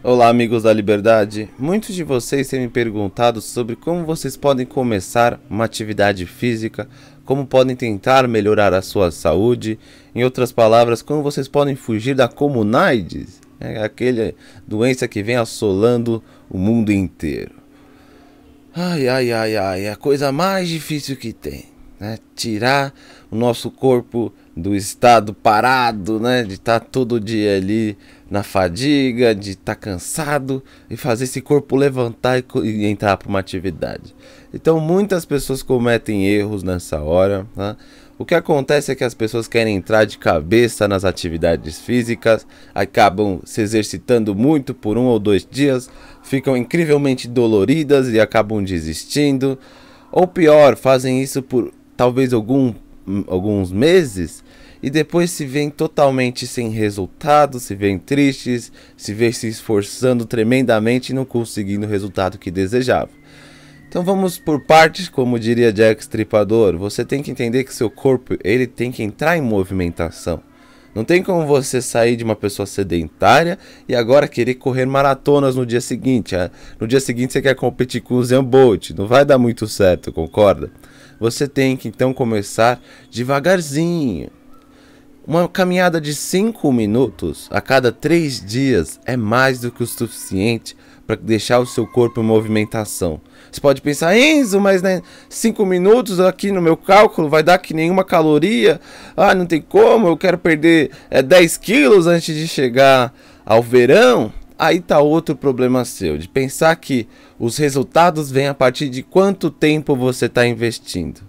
Olá, amigos da Liberdade. Muitos de vocês têm me perguntado sobre como vocês podem começar uma atividade física, como podem tentar melhorar a sua saúde, em outras palavras, como vocês podem fugir da comunaides, é né? aquela doença que vem assolando o mundo inteiro. Ai, ai, ai, ai, é a coisa mais difícil que tem né? Tirar o nosso corpo do estado parado, né? De estar tá todo dia ali na fadiga, de estar tá cansado e fazer esse corpo levantar e, e entrar para uma atividade. Então muitas pessoas cometem erros nessa hora. Né? O que acontece é que as pessoas querem entrar de cabeça nas atividades físicas, acabam se exercitando muito por um ou dois dias, ficam incrivelmente doloridas e acabam desistindo. Ou pior, fazem isso por talvez algum, alguns meses e depois se veem totalmente sem resultado, se veem tristes, se vê se esforçando tremendamente e não conseguindo o resultado que desejava. Então vamos por partes, como diria Jack Stripador. Você tem que entender que seu corpo ele tem que entrar em movimentação. Não tem como você sair de uma pessoa sedentária e agora querer correr maratonas no dia seguinte. Ah, no dia seguinte você quer competir com o Zen Não vai dar muito certo, concorda? Você tem que então começar devagarzinho. Uma caminhada de 5 minutos a cada 3 dias é mais do que o suficiente para deixar o seu corpo em movimentação. Você pode pensar, Enzo, mas 5 né, minutos aqui no meu cálculo vai dar que nenhuma caloria. Ah, não tem como, eu quero perder é, 10 quilos antes de chegar ao verão. Aí tá outro problema seu, de pensar que os resultados vêm a partir de quanto tempo você está investindo.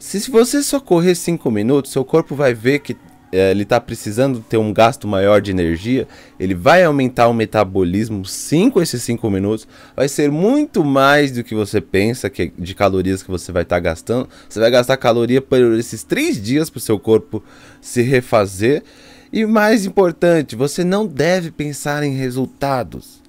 Se você só correr 5 minutos, seu corpo vai ver que é, ele está precisando ter um gasto maior de energia, ele vai aumentar o metabolismo sim com esses 5 minutos, vai ser muito mais do que você pensa que de calorias que você vai estar tá gastando. Você vai gastar caloria por esses 3 dias para o seu corpo se refazer e mais importante, você não deve pensar em resultados.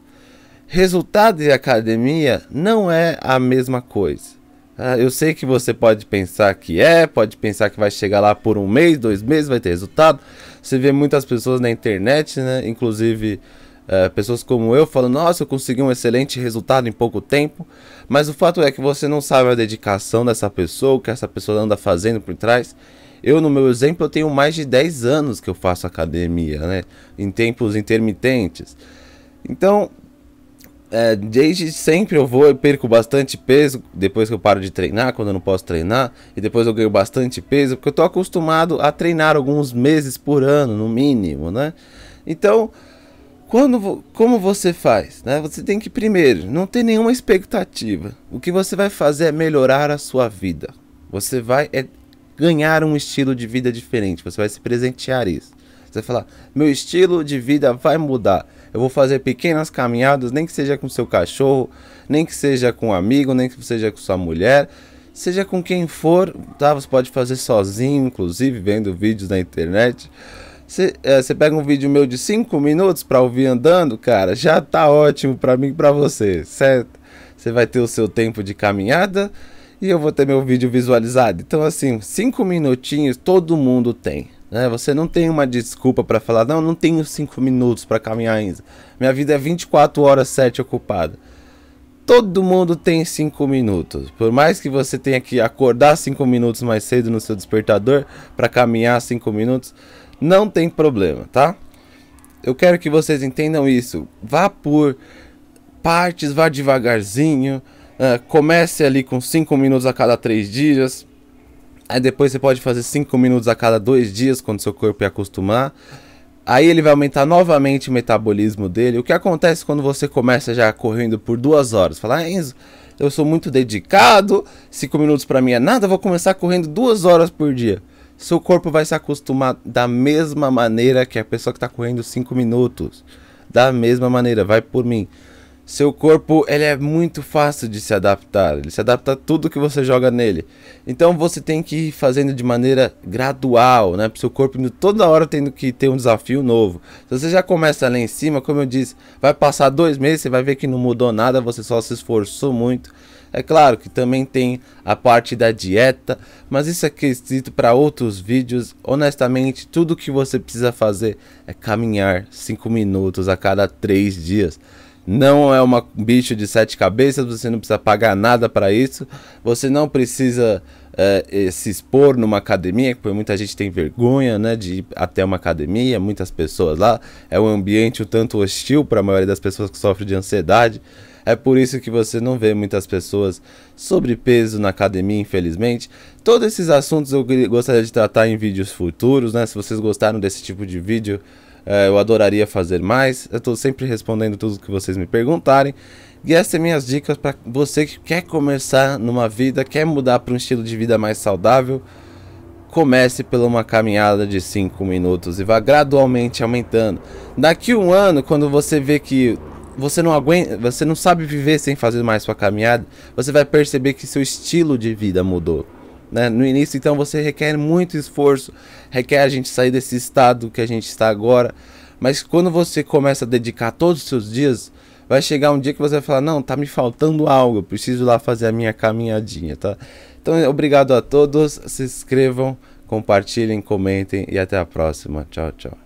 Resultado e academia não é a mesma coisa. Ah, eu sei que você pode pensar que é, pode pensar que vai chegar lá por um mês, dois meses, vai ter resultado. Você vê muitas pessoas na internet, né? Inclusive é, pessoas como eu falando, nossa, eu consegui um excelente resultado em pouco tempo. Mas o fato é que você não sabe a dedicação dessa pessoa, o que essa pessoa anda fazendo por trás. Eu, no meu exemplo, eu tenho mais de 10 anos que eu faço academia, né? Em tempos intermitentes. Então, é, desde sempre eu vou e perco bastante peso depois que eu paro de treinar, quando eu não posso treinar, e depois eu ganho bastante peso, porque eu tô acostumado a treinar alguns meses por ano, no mínimo, né? Então, quando, como você faz? Né? Você tem que, primeiro, não ter nenhuma expectativa. O que você vai fazer é melhorar a sua vida. Você vai é ganhar um estilo de vida diferente. Você vai se presentear isso. Você vai falar: meu estilo de vida vai mudar. Eu vou fazer pequenas caminhadas, nem que seja com seu cachorro, nem que seja com um amigo, nem que seja com sua mulher, seja com quem for, tá? Você pode fazer sozinho, inclusive vendo vídeos na internet. Você é, pega um vídeo meu de 5 minutos para ouvir andando, cara, já tá ótimo para mim e para você, certo? Você vai ter o seu tempo de caminhada, e eu vou ter meu vídeo visualizado. Então, assim, cinco minutinhos todo mundo tem. Né? Você não tem uma desculpa para falar, não, não tenho cinco minutos para caminhar ainda. Minha vida é 24 horas 7 ocupada. Todo mundo tem cinco minutos. Por mais que você tenha que acordar cinco minutos mais cedo no seu despertador para caminhar cinco minutos, não tem problema, tá? Eu quero que vocês entendam isso. Vá por partes, vá devagarzinho ah, comece ali com 5 minutos a cada 3 dias. Aí depois você pode fazer 5 minutos a cada 2 dias, quando seu corpo ia acostumar. Aí ele vai aumentar novamente o metabolismo dele. O que acontece quando você começa já correndo por 2 horas? Falar, ah, Enzo, eu sou muito dedicado, 5 minutos para mim é nada, vou começar correndo 2 horas por dia. Seu corpo vai se acostumar da mesma maneira que a pessoa que está correndo 5 minutos. Da mesma maneira, vai por mim. Seu corpo ele é muito fácil de se adaptar, ele se adapta a tudo que você joga nele. Então você tem que ir fazendo de maneira gradual, né? Para seu corpo toda hora tendo que ter um desafio novo. Se você já começa lá em cima, como eu disse, vai passar dois meses, você vai ver que não mudou nada, você só se esforçou muito. É claro que também tem a parte da dieta, mas isso é quesito para outros vídeos. Honestamente, tudo que você precisa fazer é caminhar 5 minutos a cada 3 dias. Não é um bicho de sete cabeças, você não precisa pagar nada para isso, você não precisa é, se expor numa academia, porque muita gente tem vergonha né, de ir até uma academia, muitas pessoas lá. É um ambiente um tanto hostil para a maioria das pessoas que sofrem de ansiedade. É por isso que você não vê muitas pessoas sobrepeso na academia, infelizmente. Todos esses assuntos eu gostaria de tratar em vídeos futuros, né? Se vocês gostaram desse tipo de vídeo, é, eu adoraria fazer mais. Eu estou sempre respondendo tudo que vocês me perguntarem. E essas são minhas dicas para você que quer começar numa vida, quer mudar para um estilo de vida mais saudável. Comece pela uma caminhada de 5 minutos e vá gradualmente aumentando. Daqui um ano, quando você vê que você não aguenta, você não sabe viver sem fazer mais sua caminhada, você vai perceber que seu estilo de vida mudou. Né? No início, então, você requer muito esforço, requer a gente sair desse estado que a gente está agora. Mas quando você começa a dedicar todos os seus dias, vai chegar um dia que você vai falar: não, tá me faltando algo, eu preciso lá fazer a minha caminhadinha, tá? Então, obrigado a todos, se inscrevam, compartilhem, comentem e até a próxima. Tchau, tchau.